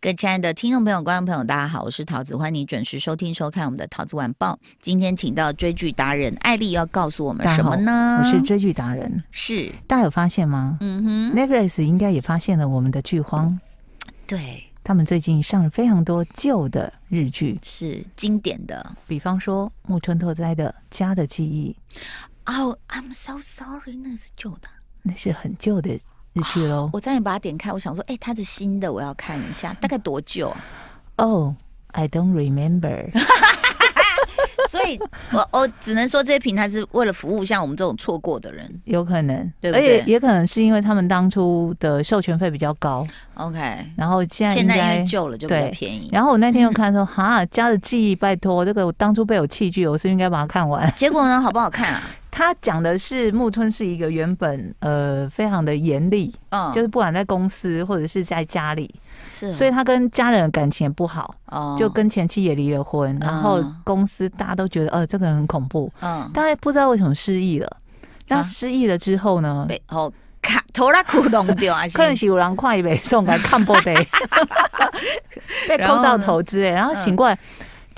各位亲爱的听众朋友、观众朋友，大家好，我是桃子，欢迎你准时收听、收看我们的桃子晚报。今天请到追剧达人艾丽，要告诉我们什么呢？我是追剧达人，是大家有发现吗？嗯哼 n e v e r i s 应该也发现了我们的剧荒，对，他们最近上了非常多旧的日剧，是经典的，比方说木村拓哉的《家的记忆》，Oh，I'm so sorry，那是旧的，那是很旧的。去喽！我差点把它点开，我想说，哎，它是新的，我要看一下，大概多久啊？Oh, I don't remember。所以，我我只能说，这些平台是为了服务像我们这种错过的人，有可能，对不对？也可能是因为他们当初的授权费比较高。OK，然后现在现在因为旧了就比较便宜。然后我那天又看说，哈，加的记忆，拜托，这个我当初被我弃剧，我是应该把它看完。结果呢，好不好看啊？他讲的是木村是一个原本呃非常的严厉，嗯，就是不管在公司或者是在家里，是，所以他跟家人感情不好，哦，就跟前妻也离了婚，然后公司大家都觉得呃这个人很恐怖，嗯，但是不知道为什么失忆了，那失忆了之后呢，哦，拖拉窟窿掉啊，可能是有人快被送来看破的，被扣到投资哎，然后醒过来。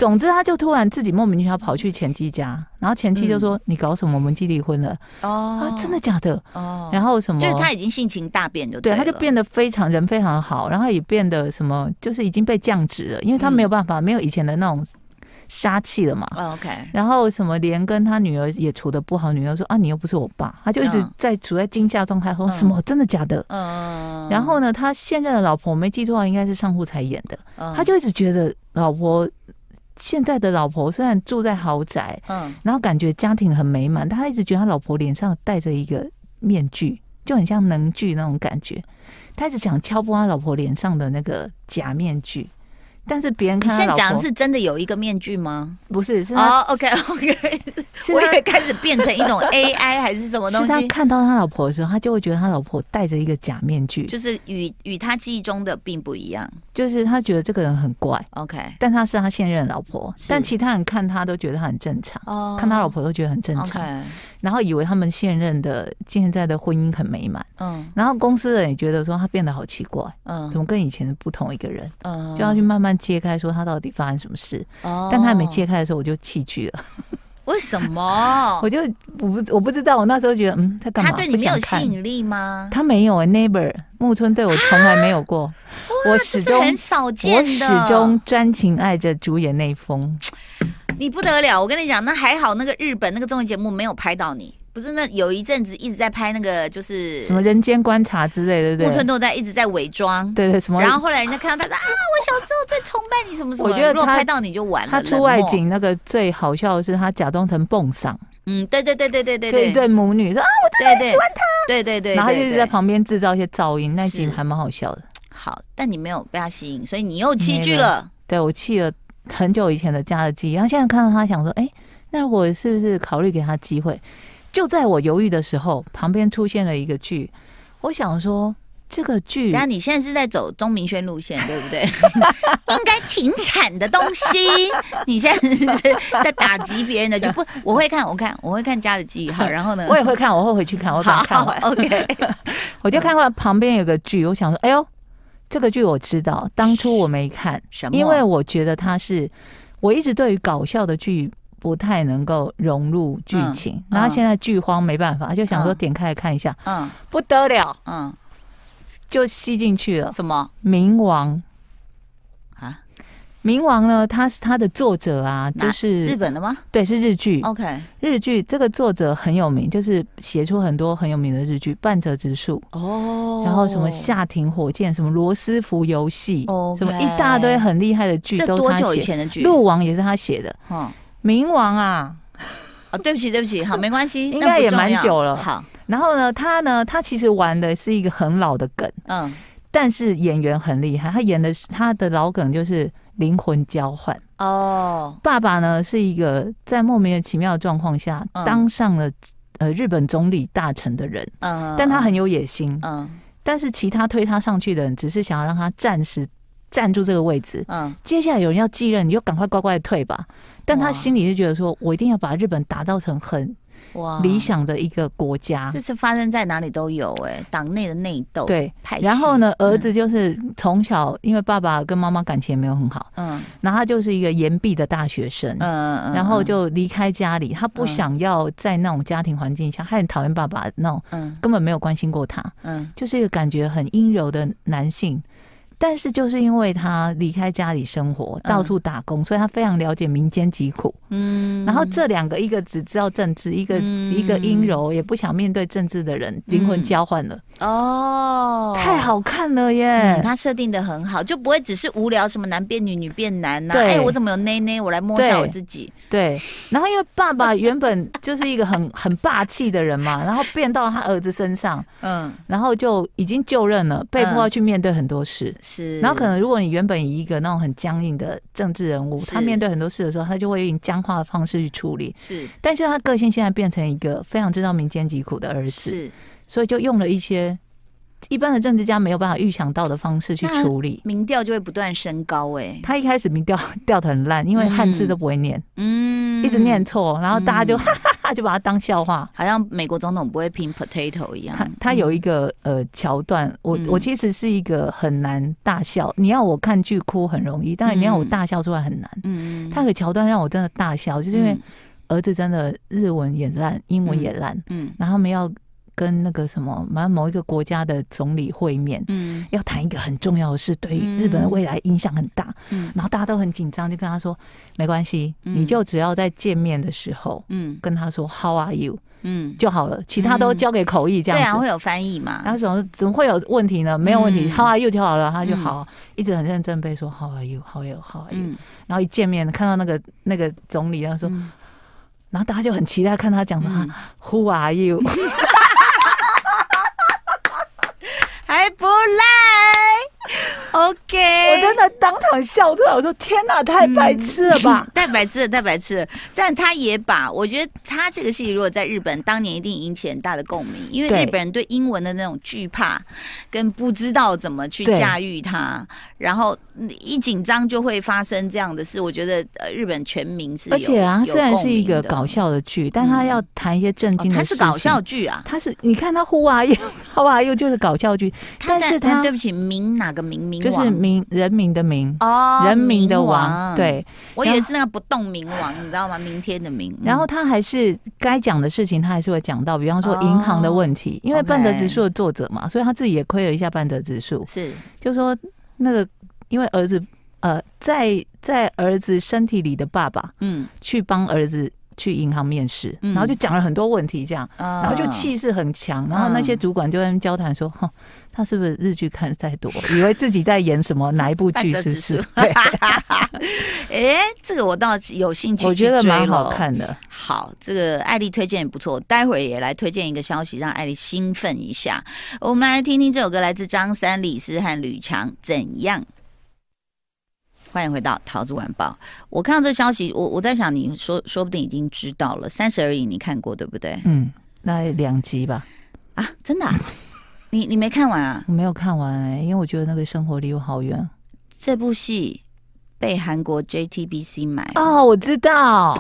总之，他就突然自己莫名其妙跑去前妻家，然后前妻就说：“你搞什么？我们既离婚了。”哦，真的假的？哦，然后什么？就是他已经性情大变，就对，他就变得非常人非常好，然后也变得什么，就是已经被降职了，因为他没有办法没有以前的那种杀气了嘛。OK，然后什么连跟他女儿也处的不好，女儿说：“啊，你又不是我爸。”他就一直在处在惊吓状态，说什么真的假的？嗯，然后呢，他现任的老婆我没记错话应该是上户才演的，他就一直觉得老婆。现在的老婆虽然住在豪宅，嗯，然后感觉家庭很美满，但他一直觉得他老婆脸上戴着一个面具，就很像能具那种感觉，他一直想敲破他老婆脸上的那个假面具。但是别人，看，现在讲的是真的有一个面具吗？不是，是哦，OK OK，我也开始变成一种 AI 还是什么东西？是他看到他老婆的时候，他就会觉得他老婆戴着一个假面具，就是与与他记忆中的并不一样，就是他觉得这个人很怪。OK，但他是他现任老婆，但其他人看他都觉得他很正常，看他老婆都觉得很正常，然后以为他们现任的现在的婚姻很美满。嗯，然后公司人也觉得说他变得好奇怪，嗯，怎么跟以前的不同一个人，嗯，就要去慢慢。揭开说他到底发生什么事，哦，但他没揭开的时候我就弃剧了。为什么？我就我不我不知道，我那时候觉得嗯，他干嘛？他对你有吸引力吗？他没有啊，Neighbor 木村对我从来没有过。我始终很少见的，我始终专情爱着主演内封。你不得了，我跟你讲，那还好那个日本那个综艺节目没有拍到你。不是那有一阵子一直在拍那个，就是什么《人间观察》之类的，木村多在一直在伪装，对对什么。然后后来人家看到他，说啊，我小时候最崇拜你什么什么。我觉得如果拍到你就完了。他出外景那个最好笑的是，他假装成蹦嗓。嗯，对对对对对对对对母女说啊，我特别喜欢他，对对对。然后一直在旁边制造一些噪音，那景还蛮好笑的。好，但你没有被他吸引，所以你又弃剧了。对我弃了很久以前的《家的记》，然后现在看到他，想说，哎，那我是不是考虑给他机会？就在我犹豫的时候，旁边出现了一个剧。我想说这个剧，那你现在是在走钟明轩路线对不对？应该停产的东西，你现在是在打击别人的就 不我会看，我看我会看《家的记忆》。好，然后呢？我也会看，我会回去看，我把它看完。OK，我就看到旁边有个剧，我想说，哎呦，这个剧我知道，当初我没看，因为我觉得他是我一直对于搞笑的剧。不太能够融入剧情，然后现在剧荒没办法，就想说点开来看一下，嗯，不得了，嗯，就吸进去了。什么？《冥王》啊，《冥王》呢？他是他的作者啊，就是日本的吗？对，是日剧。OK，日剧这个作者很有名，就是写出很多很有名的日剧，《半泽直树》哦，然后什么《夏廷火箭》，什么《罗斯福游戏》，什么一大堆很厉害的剧都他写的，《鹿王》也是他写的，嗯。冥王啊，哦，对不起，对不起，好，没关系，应该也蛮久了。好，然后呢，他呢，他其实玩的是一个很老的梗，嗯，但是演员很厉害，他演的是他的老梗就是灵魂交换哦。爸爸呢是一个在莫名其妙的状况下当上了呃日本总理大臣的人，嗯，但他很有野心，嗯，但是其他推他上去的人只是想要让他暂时。站住这个位置，嗯，接下来有人要继任，你就赶快乖乖的退吧。但他心里就觉得，说我一定要把日本打造成很哇理想的一个国家。这是发生在哪里都有哎，党内的内斗对，然后呢，儿子就是从小因为爸爸跟妈妈感情也没有很好，嗯，然后他就是一个严闭的大学生，嗯嗯，然后就离开家里，他不想要在那种家庭环境下，他很讨厌爸爸那种，嗯，根本没有关心过他，嗯，就是一个感觉很阴柔的男性。但是就是因为他离开家里生活，到处打工，所以他非常了解民间疾苦。嗯，然后这两个，一个只知道政治，一个一个阴柔，也不想面对政治的人，灵魂交换了。哦，太好看了耶！他设定的很好，就不会只是无聊，什么男变女，女变男呐。哎，我怎么有内内？我来摸一下我自己。对。然后因为爸爸原本就是一个很很霸气的人嘛，然后变到他儿子身上，嗯，然后就已经就任了，被迫要去面对很多事。是，然后可能如果你原本以一个那种很僵硬的政治人物，他面对很多事的时候，他就会用僵化的方式去处理。是，但是他个性现在变成一个非常知道民间疾苦的儿子，是，所以就用了一些一般的政治家没有办法预想到的方式去处理，民调就会不断升高。哎，他一开始民调 掉的很烂，因为汉字都不会念，嗯，一直念错，然后大家就。哈哈。他就把他当笑话，好像美国总统不会拼 potato 一样。他他有一个呃桥段，我我其实是一个很难大笑。你要我看剧哭很容易，但你要我大笑出来很难。嗯，他的桥段让我真的大笑，就是因为儿子真的日文也烂，英文也烂。嗯，然后没有。跟那个什么，某某一个国家的总理会面，要谈一个很重要的事，对日本的未来影响很大。然后大家都很紧张，就跟他说：“没关系，你就只要在见面的时候，跟他说 ‘How are you’ 就好了，其他都交给口译这样子。”对啊，会有翻译嘛？然后说：“怎么会有问题呢？没有问题，How are you 就好了，他就好，一直很认真背说 ‘How are y o u 就好了他就好一直很认真被说 How are you，How are you’。然后一见面看到那个那个总理，他说，然后大家就很期待看他讲说：‘Who are you？’ ¡Fula! OK，我真的当场笑出来。我说：“天哪，太白痴了吧！” 太白痴，了，太白痴。了。但他也把，我觉得他这个戏如果在日本当年一定引起很大的共鸣，因为日本人对英文的那种惧怕，跟不知道怎么去驾驭它，然后一紧张就会发生这样的事。我觉得呃，日本全民是而且啊，虽然是一个搞笑的剧，但他要谈一些正经的，他是搞笑剧啊。他是你看他呼啊又呼啊又就是搞笑剧，但是他对不起，明哪个明明？就是民人民的民哦，人民的王对，我以为是那个不动冥王，你知道吗？明天的明。然后他还是该讲的事情，他还是会讲到，比方说银行的问题，因为半泽直树的作者嘛，所以他自己也亏了一下半泽直树。是，就说那个因为儿子呃，在在儿子身体里的爸爸，嗯，去帮儿子。去银行面试，然后就讲了很多问题，这样，然后就气势很强，然后那些主管就跟交谈说：“哈，他是不是日剧看太多，以为自己在演什么哪一部 剧？”是是。对。哎，这个我倒有兴趣，我觉得蛮好看的。好，这个艾丽推荐也不错，待会儿也来推荐一个消息，让艾丽兴奋一下。我们来听听这首歌，来自张三、李四和吕强，怎样？欢迎回到《桃子晚报》。我看到这消息，我我在想，你说说不定已经知道了，《三十而已》你看过对不对？嗯，那两集吧。啊，真的？你你没看完啊？我没有看完，因为我觉得那个生活离我好远。这部戏被韩国 JTBC 买哦，我知道。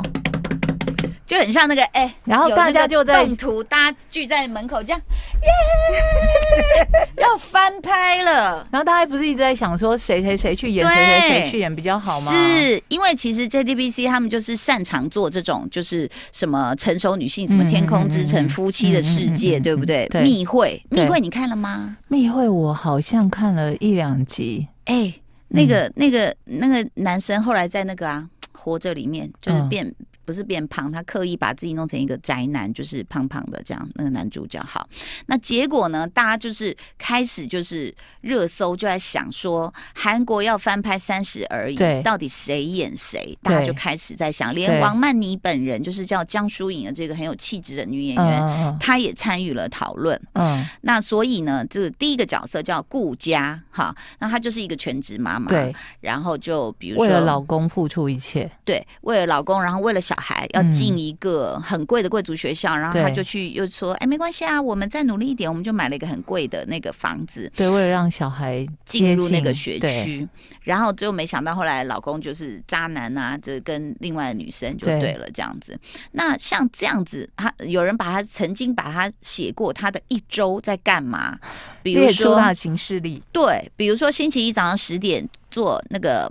就很像那个哎，然后大家就在动图，大家聚在门口这样，耶，要翻拍了。然后大家不是一直在想说谁谁谁去演，谁谁谁去演比较好吗？是因为其实 JDBC 他们就是擅长做这种，就是什么成熟女性，什么天空之城、夫妻的世界，对不对？密会，密会你看了吗？密会我好像看了一两集。哎，那个那个那个男生后来在那个啊活着里面就是变。不是变胖，他刻意把自己弄成一个宅男，就是胖胖的这样。那个男主角好，那结果呢？大家就是开始就是热搜，就在想说韩国要翻拍《三十而已》，到底谁演谁？大家就开始在想。连王曼妮本人，就是叫江疏影的这个很有气质的女演员，她也参与了讨论。嗯，那所以呢，这第一个角色叫顾佳，哈，那她就是一个全职妈妈，对，然后就比如说为了老公付出一切，对，为了老公，然后为了小。孩要进一个很贵的贵族学校，然后他就去又说：“哎，没关系啊，我们再努力一点，我们就买了一个很贵的那个房子。”对，为了让小孩进入那个学区，然后最后没想到后来老公就是渣男啊，就跟另外的女生就对了这样子。那像这样子，他有人把他曾经把他写过他的一周在干嘛，比如说情势力，对，比如说星期一早上十点做那个。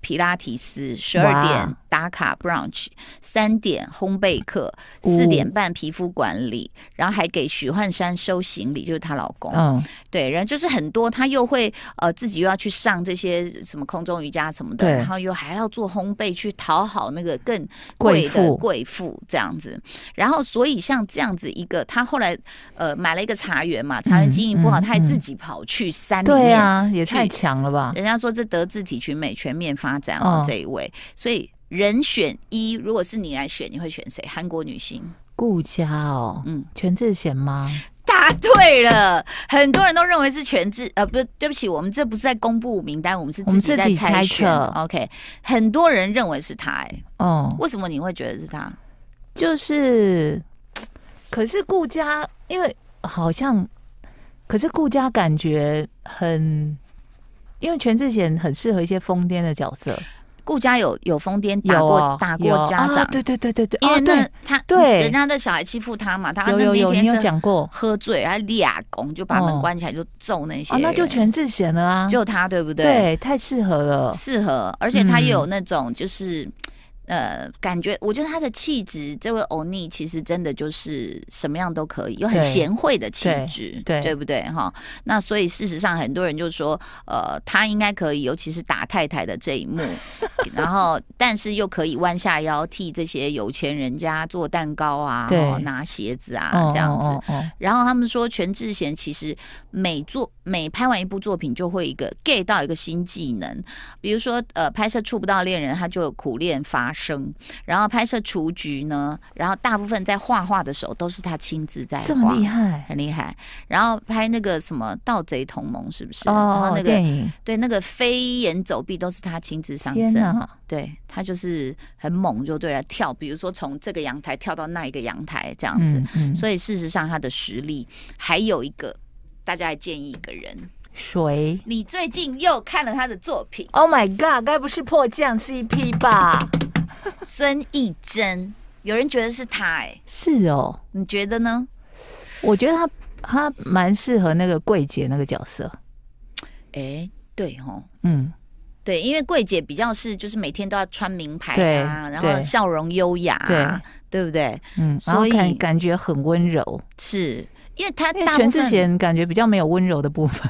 皮拉提斯十二点打卡 brunch 三点烘焙课四点半皮肤管理，然后还给许幻山收行李，就是她老公。嗯，对，然后就是很多，她又会呃自己又要去上这些什么空中瑜伽什么的，然后又还要做烘焙去讨好那个更贵的贵妇这样子。然后所以像这样子一个，她后来呃买了一个茶园嘛，茶园经营不好，她还自己跑去山里面，也太强了吧？人家说这德智体群美全面。发展哦，这一位，所以人选一，如果是你来选，你会选谁？韩国女星顾佳哦，嗯，全智贤吗？答对了，很多人都认为是全智，呃，不对不起，我们这不是在公布名单，我们是自己在猜测。OK，很多人认为是他。哎，哦，为什么你会觉得是他？就是，可是顾佳，因为好像，可是顾佳感觉很。因为全智贤很适合一些疯癫的角色，顾家有有疯癫打过打过家长，对对对对对，因为那他对人家的小孩欺负他嘛，他有有有没有讲过喝醉然后立武功就把门关起来就揍那些，那就全智贤了啊，就他对不对？对，太适合了，适合，而且他有那种就是。呃，感觉我觉得他的气质，这位欧尼其实真的就是什么样都可以，有很贤惠的气质，对对不对哈？那所以事实上很多人就说，呃，他应该可以，尤其是打太太的这一幕，然后但是又可以弯下腰替这些有钱人家做蛋糕啊，拿鞋子啊这样子。然后他们说全智贤其实每做每拍完一部作品就会一个 get 到一个新技能，比如说呃拍摄触不到恋人，他就苦练发。生，然后拍摄《雏菊》呢，然后大部分在画画的时候都是他亲自在画，这么厉害，很厉害。然后拍那个什么《盗贼同盟》是不是？哦，那个对，那个飞檐走壁都是他亲自上阵，对他就是很猛，就对了，跳，比如说从这个阳台跳到那一个阳台这样子。嗯嗯。所以事实上，他的实力还有一个，大家还建议一个人，谁？你最近又看了他的作品？Oh my god，该不是破降 CP 吧？孙艺珍，有人觉得是他哎，是哦，你觉得呢？我觉得他他蛮适合那个桂姐那个角色。哎，对哦，嗯，对，因为柜姐比较是就是每天都要穿名牌啊，然后笑容优雅，对对不对？嗯，所以感觉很温柔，是因为他。因为全智贤感觉比较没有温柔的部分，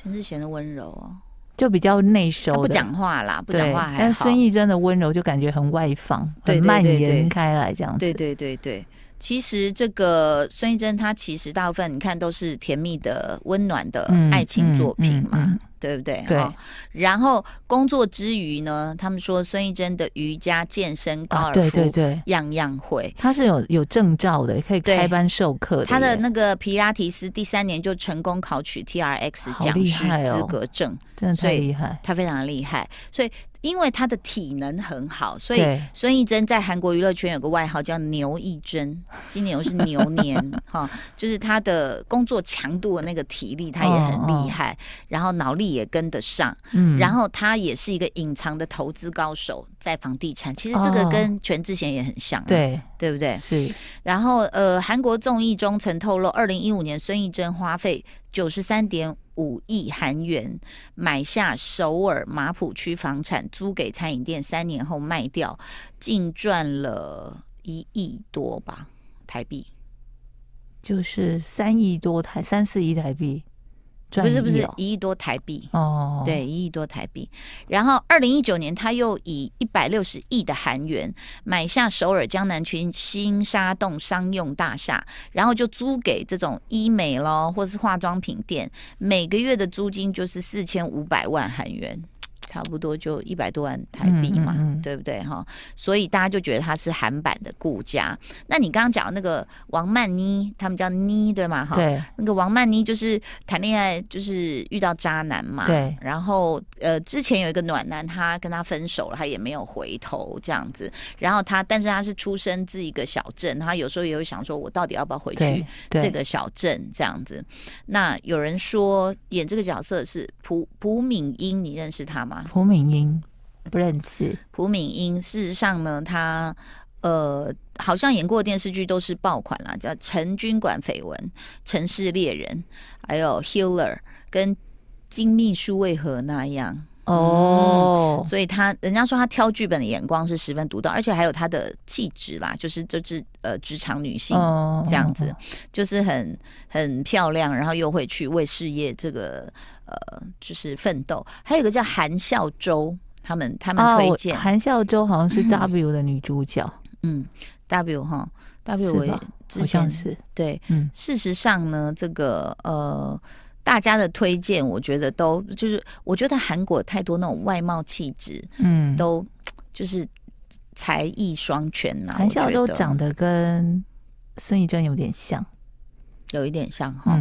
全 智贤的温柔哦。就比较内收，不讲话啦，不讲话还好。但孙艺珍的温柔就感觉很外放，很蔓延开来这样子。对对对对。其实这个孙艺珍她其实大部分你看都是甜蜜的、温暖的爱情作品嘛，对不对？对。然后工作之余呢，他们说孙艺珍的瑜伽、健身、高尔夫，对对对，样样会。她是有有证照的，可以开班授课。她的那个皮拉提斯第三年就成功考取 TRX 讲师资格证，真的最厉害。她非常厉害，所以。因为他的体能很好，所以孙艺珍在韩国娱乐圈有个外号叫“牛艺珍”。今年又是牛年，哈，就是他的工作强度的那个体力，他也很厉害，然后脑力也跟得上。嗯，然后他也是一个隐藏的投资高手，在房地产，其实这个跟全智贤也很像，对对不对？是。然后，呃，韩国综艺中曾透露，二零一五年孙艺珍花费九十三点。五亿韩元买下首尔马浦区房产，租给餐饮店三年后卖掉，净赚了一亿多吧台币，就是三亿多台，三四亿台币。不是不是一亿多台币哦，对，一亿多台币。然后二零一九年，他又以一百六十亿的韩元买下首尔江南区新沙洞商用大厦，然后就租给这种医美咯，或是化妆品店，每个月的租金就是四千五百万韩元。差不多就一百多万台币嘛，对不对哈？所以大家就觉得他是韩版的顾家。那你刚刚讲那个王曼妮，他们叫妮对吗？哈，对。那个王曼妮就是谈恋爱，就是遇到渣男嘛。对。然后呃，之前有一个暖男，他跟他分手了，他也没有回头这样子。然后他，但是他是出生自一个小镇，他有时候也会想说，我到底要不要回去这个小镇这样子？那有人说演这个角色是朴朴敏英，你认识他吗？朴敏英，不认识。朴敏英，事实上呢，她呃，好像演过的电视剧都是爆款啦，叫《陈军管绯闻》《城市猎人》，还有《Hiller》跟《金秘书为何那样》。哦，所以他，人家说他挑剧本的眼光是十分独到，而且还有他的气质啦，就是就是呃职场女性这样子，就是很很漂亮，然后又会去为事业这个呃就是奋斗。还有一个叫韩孝周，他们他们推荐韩孝周好像是 W 的女主角，嗯，W 哈，W 我也前是对，嗯，事实上呢，这个呃。大家的推荐，我觉得都就是，我觉得韩国太多那种外貌气质，嗯，都就是才艺双全呐。韩孝周长得跟孙艺珍有点像，有一点像哈。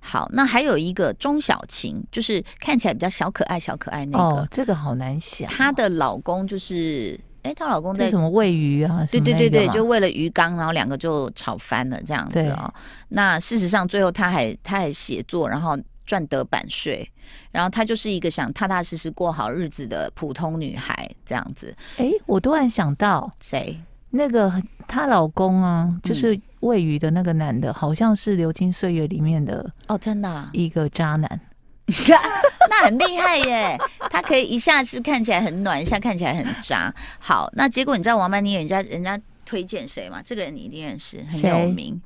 好，那还有一个钟小琴，就是看起来比较小可爱、小可爱那个。哦，这个好难想。她的老公就是。哎，她老公在什么喂鱼啊？对对对对，就喂了鱼缸，然后两个就吵翻了这样子啊。那事实上，最后她还她还写作，然后赚得版税，然后她就是一个想踏踏实实过好日子的普通女孩这样子。哎，我突然想到谁？那个她老公啊，就是喂鱼的那个男的，好像是《流金岁月》里面的哦，真的一个渣男。很厉害耶，他可以一下是看起来很暖，一下看起来很渣。好，那结果你知道王曼妮人家人家推荐谁吗？这个人你一定认识，很有名。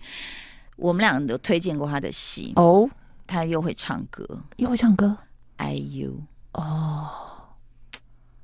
我们两个都推荐过他的戏哦。他又会唱歌，又会唱歌。I U 哦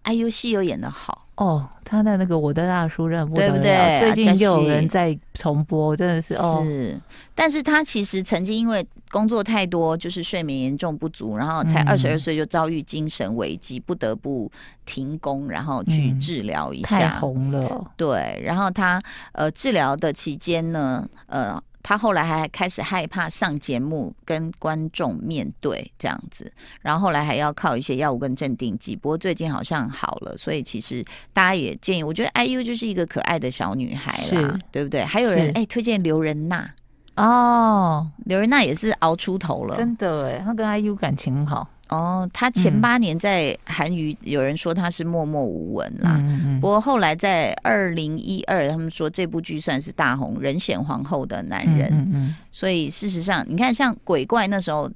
，I U 戏又演的好。哦，他的那个我的大叔，认不得，对不对？最近又有人在重播，真的是哦。是，但是他其实曾经因为工作太多，就是睡眠严重不足，然后才二十二岁就遭遇精神危机，不得不停工，然后去治疗一下。太红了。对，然后他呃治疗的期间呢，呃。他后来还开始害怕上节目跟观众面对这样子，然后来还要靠一些药物跟镇定剂。不过最近好像好了，所以其实大家也建议，我觉得 IU 就是一个可爱的小女孩啦，对不对？还有人哎推荐刘仁娜哦，刘仁娜也是熬出头了，真的哎，她跟 IU 感情好。哦，他前八年在韩娱，有人说他是默默无闻啦。不过后来在二零一二，他们说这部剧算是大红，《人显皇后的男人》。嗯嗯，所以事实上，你看像鬼怪那时候，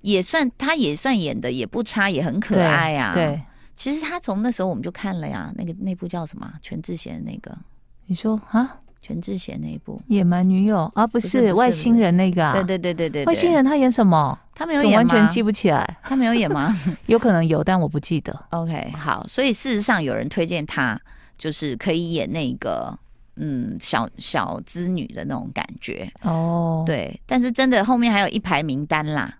也算他也算演的也不差，也很可爱呀。对，其实他从那时候我们就看了呀，那个那部叫什么？全智贤那个？你说啊？全智贤那部《野蛮女友》啊？不是《外星人》那个？对对对对对，《外星人》他演什么？他没有演完全记不起来。他没有演吗？有可能有，但我不记得。OK，好。所以事实上，有人推荐他，就是可以演那个嗯，小小织女的那种感觉。哦，对。但是真的后面还有一排名单啦，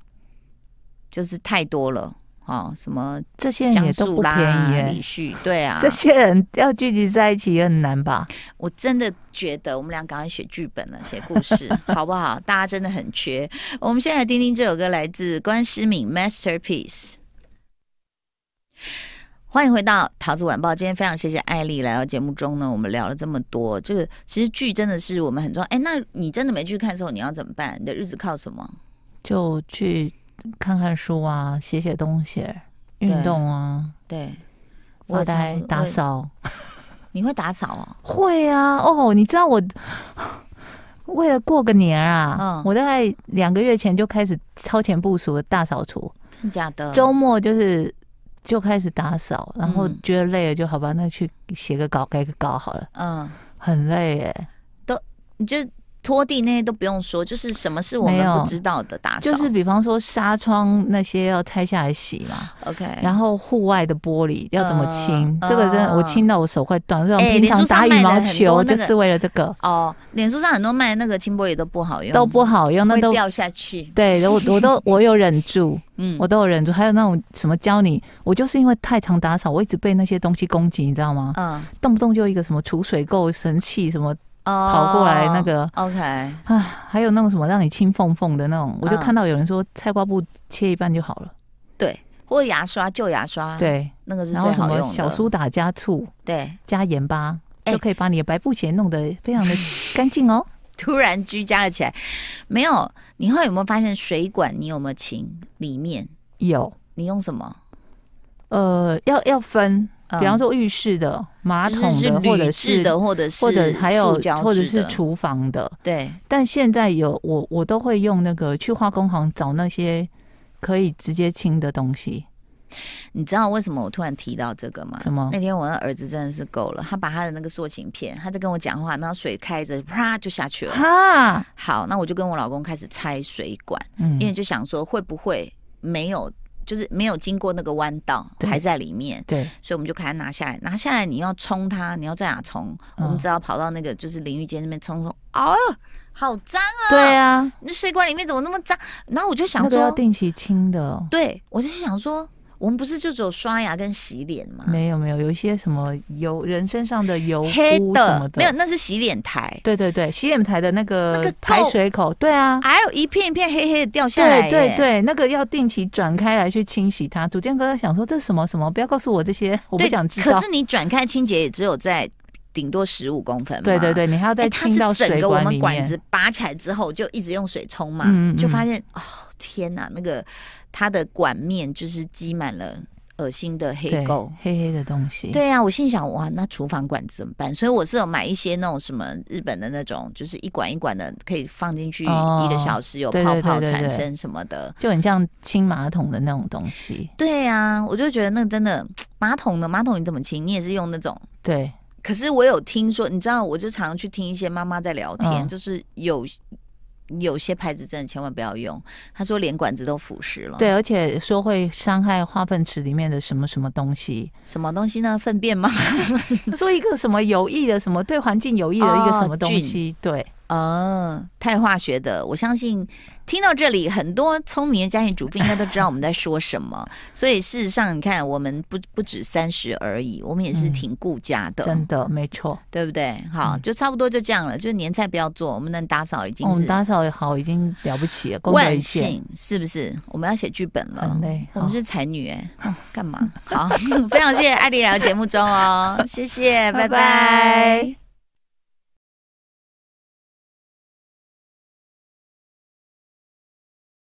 就是太多了。哦，什么这些人也都不便宜对啊，这些人要聚集在一起也很难吧？我真的觉得，我们俩赶快写剧本了，写故事，好不好？大家真的很缺。我们现在听听这首歌，来自关诗敏《Masterpiece》。欢迎回到《桃子晚报》，今天非常谢谢艾丽来到节目中呢，我们聊了这么多，就是其实剧真的是我们很重要。哎，那你真的没去看的时候，你要怎么办？你的日子靠什么？就去。看看书啊，写写东西，运动啊，对，发呆、打扫，你会打扫啊？会啊，哦，你知道我 为了过个年啊，嗯，我大概两个月前就开始超前部署大扫除，真的假的？周末就是就开始打扫，然后觉得累了，就好吧，那去写个稿，改个稿好了。嗯，很累，哎，都你就。拖地那些都不用说，就是什么是我们不知道的打扫，就是比方说纱窗那些要拆下来洗嘛。OK，然后户外的玻璃要怎么清，这个真的我清到我手快断。哎，平常打羽毛球就是为了这个。哦，脸书上很多卖那个清玻璃都不好用，都不好用，那都掉下去。对，我我都 我有忍住，嗯，我都有忍住。还有那种什么教你，我就是因为太常打扫，我一直被那些东西攻击，你知道吗？嗯，动不动就一个什么储水垢神器什么。跑过来那个，OK，啊，还有那种什么让你清缝缝的那种，我就看到有人说菜瓜布切一半就好了。对，或牙刷旧牙刷，对，那个是最好用的。小苏打加醋，对，加盐巴就可以把你的白布鞋弄得非常的 干净哦。突然居家了起来，没有，你后来有没有发现水管你有没有清？里面有，你用什么？呃，要要分。比方说浴室的、马桶的，或者是的，或者是者还有或者是厨房的。对，但现在有我，我都会用那个去化工行找那些可以直接清的东西。你知道为什么我突然提到这个吗？么？那天我那儿子真的是够了，他把他的那个塑形片，他在跟我讲话，然后水开着，啪就下去了。哈，好，那我就跟我老公开始拆水管，因为就想说会不会没有。就是没有经过那个弯道，还在里面。对，所以我们就开始拿下来。拿下来，你要冲它，你要在哪冲？我们只要跑到那个就是淋浴间那边冲冲。哦，好脏啊！对啊，那水管里面怎么那么脏？然后我就想说，那要定期清的。对，我就想说。我们不是就只有刷牙跟洗脸吗？没有没有，有一些什么油人身上的油黑的，没有，那是洗脸台。对对对，洗脸台的那个排水口，对啊，还有一片一片黑黑的掉下来。对对对，那个要定期转开来去清洗它。主建哥在想说，这是什么什么？不要告诉我这些，我不想知道。可是你转开清洁，也只有在。顶多十五公分，嘛。对对对，你还要再浸到水管整个我们管子拔起来之后，就一直用水冲嘛，就发现哦天哪，那个它的管面就是积满了恶心的黑垢、黑黑的东西。对呀，我心想哇，那厨房管子怎么办？所以我是有买一些那种什么日本的那种，就是一管一管的，可以放进去一个小时有泡泡产生什么的，就很像清马桶的那种东西。对呀，我就觉得那真的 马桶的马桶你怎么清？你也是用那种对。可是我有听说，你知道，我就常去听一些妈妈在聊天，就是有有些牌子真的千万不要用。他说连管子都腐蚀了，对，而且说会伤害化粪池里面的什么什么东西，什么东西呢？粪便吗？说一个什么有益的，什么对环境有益的一个什么东西？对。嗯，太化学的！我相信听到这里，很多聪明的家庭主妇应该都知道我们在说什么。所以事实上，你看，我们不不止三十而已，我们也是挺顾家的。真的，没错，对不对？好，就差不多就这样了。就是年菜不要做，我们能打扫已经。我们打扫好，已经了不起了。万幸，是不是？我们要写剧本了。很累。我们是才女哎，干嘛？好，非常谢谢艾来到节目中哦，谢谢，拜拜。